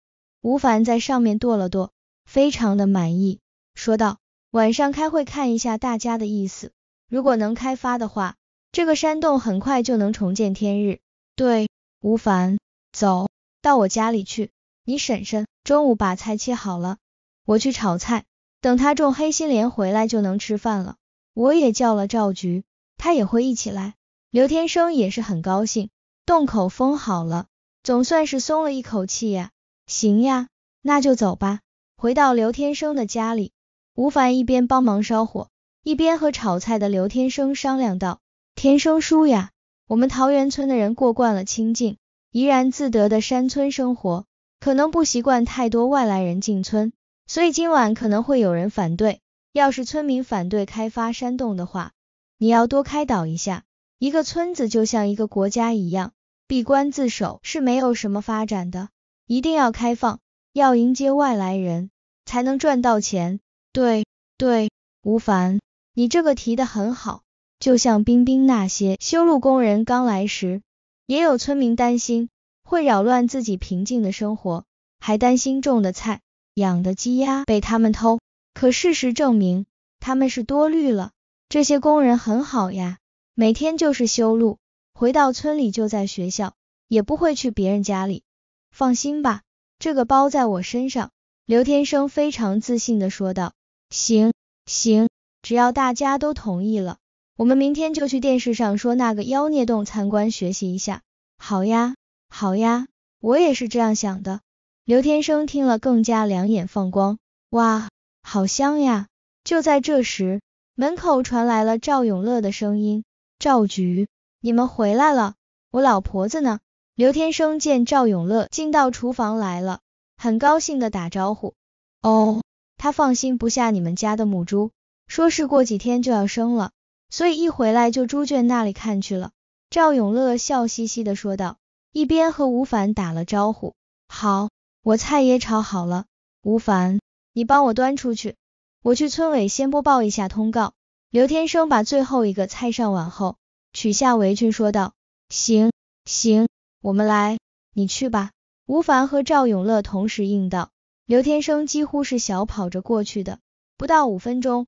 吴凡在上面跺了跺，非常的满意，说道：“晚上开会看一下大家的意思，如果能开发的话，这个山洞很快就能重见天日。”对，吴凡，走。到我家里去，你婶婶中午把菜切好了，我去炒菜，等她种黑心莲回来就能吃饭了。我也叫了赵菊，他也会一起来。刘天生也是很高兴，洞口封好了，总算是松了一口气呀。行呀，那就走吧。回到刘天生的家里，吴凡一边帮忙烧火，一边和炒菜的刘天生商量道：“天生叔呀，我们桃源村的人过惯了清静。”怡然自得的山村生活，可能不习惯太多外来人进村，所以今晚可能会有人反对。要是村民反对开发山洞的话，你要多开导一下。一个村子就像一个国家一样，闭关自守是没有什么发展的，一定要开放，要迎接外来人，才能赚到钱。对，对，吴凡，你这个提的很好，就像冰冰那些修路工人刚来时。也有村民担心会扰乱自己平静的生活，还担心种的菜、养的鸡鸭被他们偷。可事实证明，他们是多虑了。这些工人很好呀，每天就是修路，回到村里就在学校，也不会去别人家里。放心吧，这个包在我身上。刘天生非常自信的说道：“行行，只要大家都同意了。”我们明天就去电视上说那个妖孽洞参观学习一下。好呀，好呀，我也是这样想的。刘天生听了更加两眼放光，哇，好香呀！就在这时，门口传来了赵永乐的声音：“赵局，你们回来了，我老婆子呢？”刘天生见赵永乐进到厨房来了，很高兴的打招呼：“哦，他放心不下你们家的母猪，说是过几天就要生了。”所以一回来就猪圈那里看去了。赵永乐笑嘻嘻地说道，一边和吴凡打了招呼。好，我菜也炒好了，吴凡，你帮我端出去，我去村委先播报一下通告。刘天生把最后一个菜上碗后，取下围裙说道：“行行，我们来，你去吧。”吴凡和赵永乐同时应道。刘天生几乎是小跑着过去的，不到五分钟。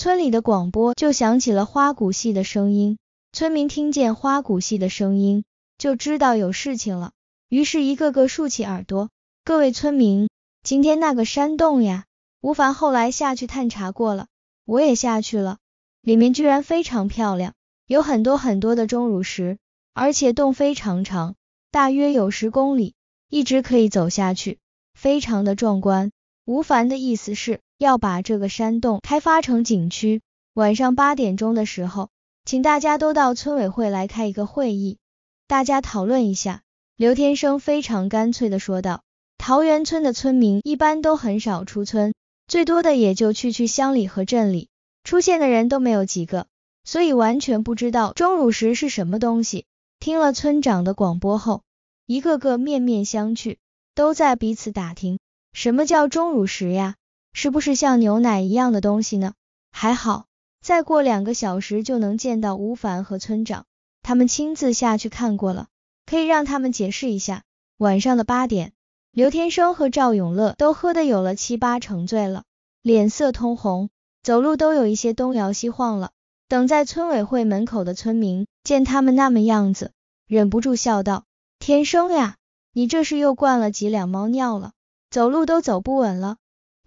村里的广播就响起了花鼓戏的声音，村民听见花鼓戏的声音就知道有事情了，于是一个个竖起耳朵。各位村民，今天那个山洞呀，吴凡后来下去探查过了，我也下去了，里面居然非常漂亮，有很多很多的钟乳石，而且洞非常长，大约有十公里，一直可以走下去，非常的壮观。吴凡的意思是。要把这个山洞开发成景区。晚上八点钟的时候，请大家都到村委会来开一个会议，大家讨论一下。刘天生非常干脆的说道。桃源村的村民一般都很少出村，最多的也就去去乡里和镇里，出现的人都没有几个，所以完全不知道钟乳石是什么东西。听了村长的广播后，一个个面面相觑，都在彼此打听，什么叫钟乳石呀？是不是像牛奶一样的东西呢？还好，再过两个小时就能见到吴凡和村长，他们亲自下去看过了，可以让他们解释一下。晚上的八点，刘天生和赵永乐都喝的有了七八成醉了，脸色通红，走路都有一些东摇西晃了。等在村委会门口的村民见他们那么样子，忍不住笑道：“天生呀，你这是又灌了几两猫尿了，走路都走不稳了。”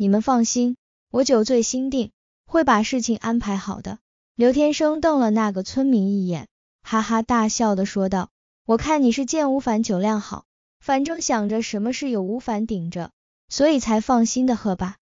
你们放心，我酒醉心定，会把事情安排好的。刘天生瞪了那个村民一眼，哈哈大笑的说道：“我看你是见吴凡酒量好，反正想着什么事有吴凡顶着，所以才放心的喝吧。”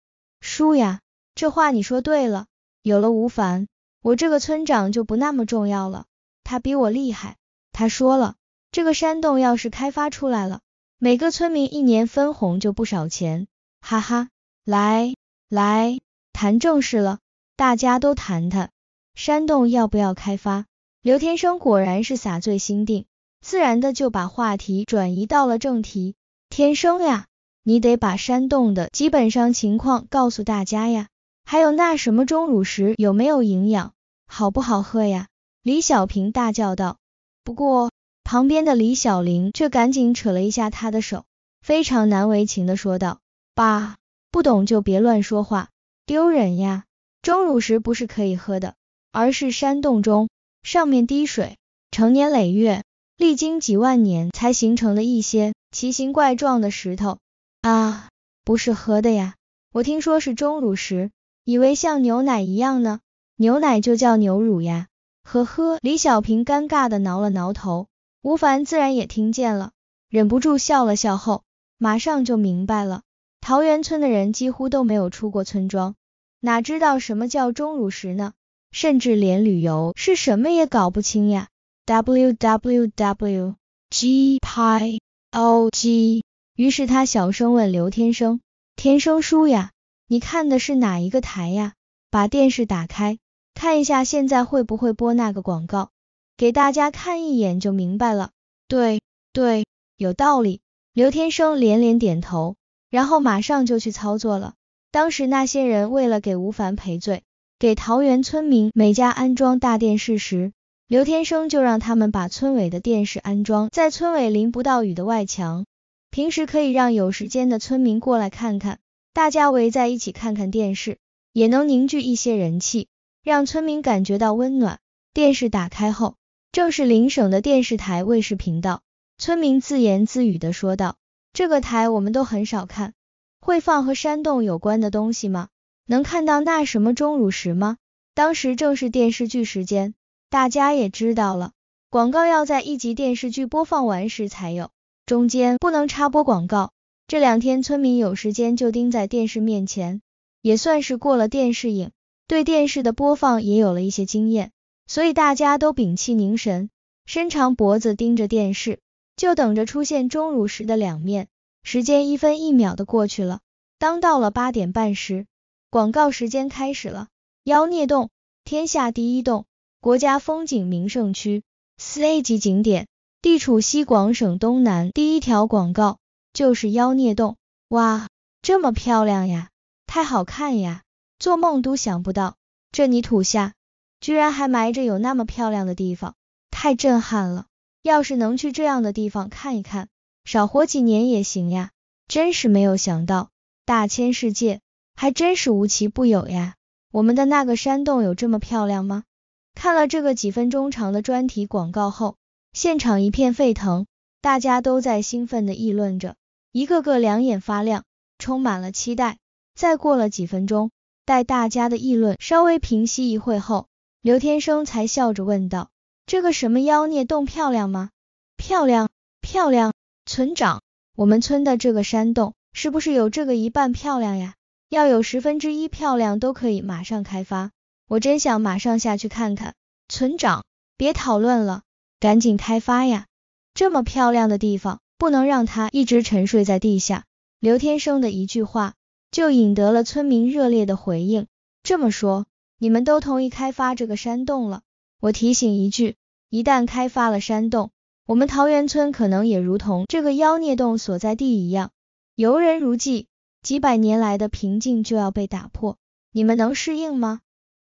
叔呀，这话你说对了。有了吴凡，我这个村长就不那么重要了。他比我厉害。他说了，这个山洞要是开发出来了，每个村民一年分红就不少钱。哈哈。来来，谈正事了，大家都谈谈山洞要不要开发。刘天生果然是撒醉心定，自然的就把话题转移到了正题。天生呀，你得把山洞的基本上情况告诉大家呀，还有那什么钟乳石有没有营养，好不好喝呀？李小平大叫道。不过旁边的李小玲却赶紧扯了一下他的手，非常难为情的说道：“爸。”不懂就别乱说话，丢人呀！钟乳石不是可以喝的，而是山洞中上面滴水，成年累月，历经几万年才形成了一些奇形怪状的石头啊，不是喝的呀！我听说是钟乳石，以为像牛奶一样呢，牛奶就叫牛乳呀。呵呵，李小平尴尬的挠了挠头，吴凡自然也听见了，忍不住笑了笑后，马上就明白了。桃源村的人几乎都没有出过村庄，哪知道什么叫钟乳石呢？甚至连旅游是什么也搞不清呀。w w w g p i o g 于是他小声问刘天生：“天生叔呀，你看的是哪一个台呀？把电视打开，看一下现在会不会播那个广告？给大家看一眼就明白了。”“对，对，有道理。”刘天生连连点头。然后马上就去操作了。当时那些人为了给吴凡赔罪，给桃园村民每家安装大电视时，刘天生就让他们把村委的电视安装在村委淋不到雨的外墙，平时可以让有时间的村民过来看看，大家围在一起看看电视，也能凝聚一些人气，让村民感觉到温暖。电视打开后，正是邻省的电视台卫视频道，村民自言自语的说道。这个台我们都很少看，会放和山洞有关的东西吗？能看到那什么钟乳石吗？当时正是电视剧时间，大家也知道了，广告要在一集电视剧播放完时才有，中间不能插播广告。这两天村民有时间就盯在电视面前，也算是过了电视瘾，对电视的播放也有了一些经验，所以大家都屏气凝神，伸长脖子盯着电视。就等着出现钟乳石的两面，时间一分一秒的过去了。当到了八点半时，广告时间开始了。妖孽洞，天下第一洞，国家风景名胜区，四 A 级景点，地处西广省东南。第一条广告就是妖孽洞，哇，这么漂亮呀，太好看呀，做梦都想不到，这泥土下居然还埋着有那么漂亮的地方，太震撼了。要是能去这样的地方看一看，少活几年也行呀！真是没有想到，大千世界还真是无奇不有呀。我们的那个山洞有这么漂亮吗？看了这个几分钟长的专题广告后，现场一片沸腾，大家都在兴奋的议论着，一个个两眼发亮，充满了期待。再过了几分钟，待大家的议论稍微平息一会后，刘天生才笑着问道。这个什么妖孽洞漂亮吗？漂亮，漂亮！村长，我们村的这个山洞是不是有这个一半漂亮呀？要有十分之一漂亮都可以马上开发，我真想马上下去看看。村长，别讨论了，赶紧开发呀！这么漂亮的地方，不能让它一直沉睡在地下。刘天生的一句话，就引得了村民热烈的回应。这么说，你们都同意开发这个山洞了？我提醒一句。一旦开发了山洞，我们桃源村可能也如同这个妖孽洞所在地一样，游人如织，几百年来的平静就要被打破。你们能适应吗？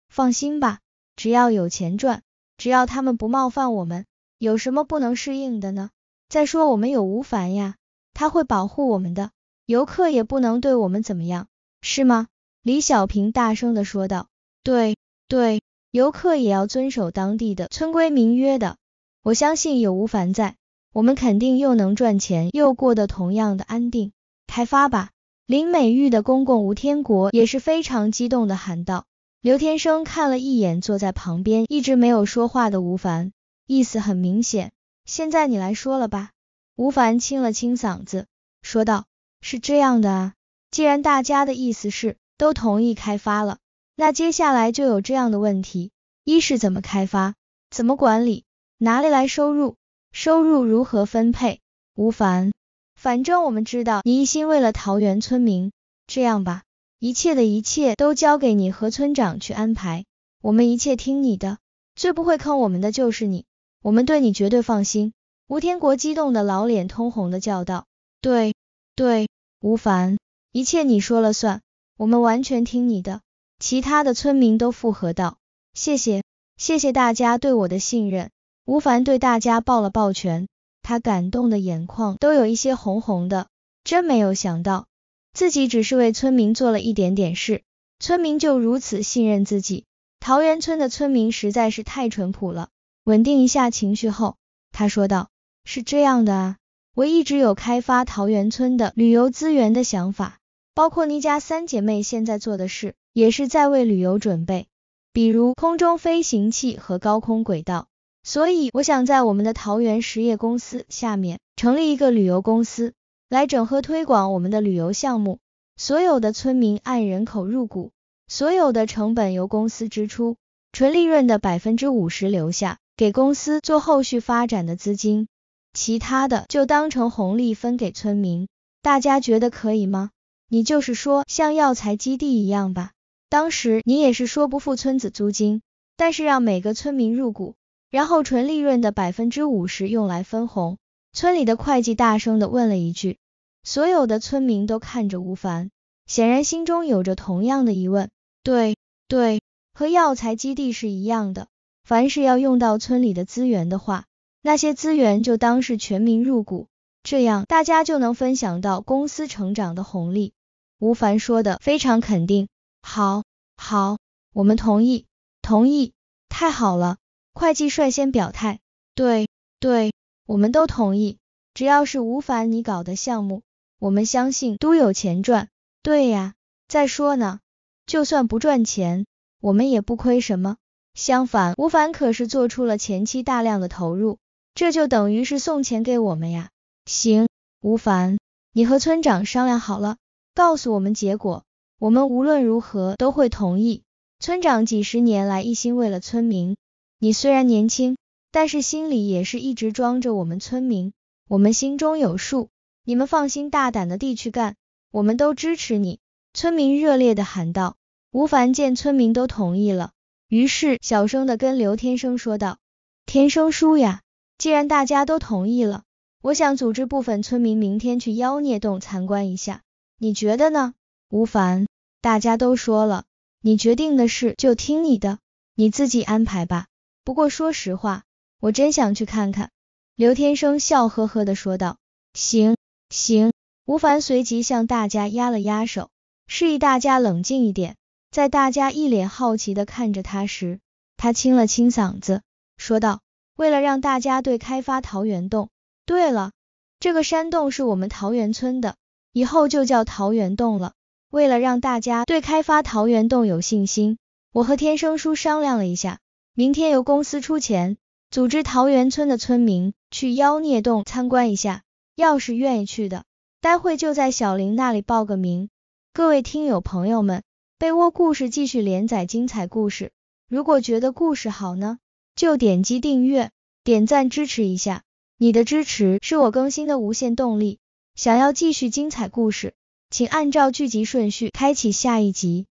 放心吧，只要有钱赚，只要他们不冒犯我们，有什么不能适应的呢？再说我们有吴凡呀，他会保护我们的，游客也不能对我们怎么样，是吗？李小平大声地说道。对，对。游客也要遵守当地的村规民约的，我相信有吴凡在，我们肯定又能赚钱，又过得同样的安定。开发吧！林美玉的公公吴天国也是非常激动的喊道。刘天生看了一眼坐在旁边一直没有说话的吴凡，意思很明显，现在你来说了吧。吴凡清了清嗓子，说道：“是这样的啊，既然大家的意思是都同意开发了。”那接下来就有这样的问题：一是怎么开发，怎么管理，哪里来收入，收入如何分配？吴凡，反正我们知道你一心为了桃园村民，这样吧，一切的一切都交给你和村长去安排，我们一切听你的，最不会坑我们的就是你，我们对你绝对放心。吴天国激动的老脸通红的叫道：“对，对，吴凡，一切你说了算，我们完全听你的。”其他的村民都附和道：“谢谢，谢谢大家对我的信任。”吴凡对大家抱了抱拳，他感动的眼眶都有一些红红的。真没有想到，自己只是为村民做了一点点事，村民就如此信任自己。桃源村的村民实在是太淳朴了。稳定一下情绪后，他说道：“是这样的啊，我一直有开发桃源村的旅游资源的想法，包括倪家三姐妹现在做的事。”也是在为旅游准备，比如空中飞行器和高空轨道，所以我想在我们的桃园实业公司下面成立一个旅游公司，来整合推广我们的旅游项目。所有的村民按人口入股，所有的成本由公司支出，纯利润的百分之五十留下给公司做后续发展的资金，其他的就当成红利分给村民。大家觉得可以吗？你就是说像药材基地一样吧？当时你也是说不付村子租金，但是让每个村民入股，然后纯利润的百分之五十用来分红。村里的会计大声的问了一句，所有的村民都看着吴凡，显然心中有着同样的疑问。对，对，和药材基地是一样的，凡是要用到村里的资源的话，那些资源就当是全民入股，这样大家就能分享到公司成长的红利。吴凡说的非常肯定。好，好，我们同意，同意，太好了！会计率先表态，对，对，我们都同意。只要是吴凡你搞的项目，我们相信都有钱赚。对呀，再说呢，就算不赚钱，我们也不亏什么。相反，吴凡可是做出了前期大量的投入，这就等于是送钱给我们呀。行，吴凡，你和村长商量好了，告诉我们结果。我们无论如何都会同意。村长几十年来一心为了村民，你虽然年轻，但是心里也是一直装着我们村民。我们心中有数，你们放心大胆的地去干，我们都支持你。村民热烈的喊道。吴凡见村民都同意了，于是小声的跟刘天生说道：“天生叔呀，既然大家都同意了，我想组织部分村民明天去妖孽洞参观一下，你觉得呢？”吴凡，大家都说了，你决定的事就听你的，你自己安排吧。不过说实话，我真想去看看。”刘天生笑呵呵的说道。“行行。”吴凡随即向大家压了压手，示意大家冷静一点。在大家一脸好奇的看着他时，他清了清嗓子，说道：“为了让大家对开发桃源洞，对了，这个山洞是我们桃源村的，以后就叫桃源洞了。”为了让大家对开发桃源洞有信心，我和天生叔商量了一下，明天由公司出钱，组织桃源村的村民去妖孽洞参观一下。要是愿意去的，待会就在小林那里报个名。各位听友朋友们，被窝故事继续连载精彩故事。如果觉得故事好呢，就点击订阅、点赞支持一下，你的支持是我更新的无限动力。想要继续精彩故事。请按照剧集顺序开启下一集。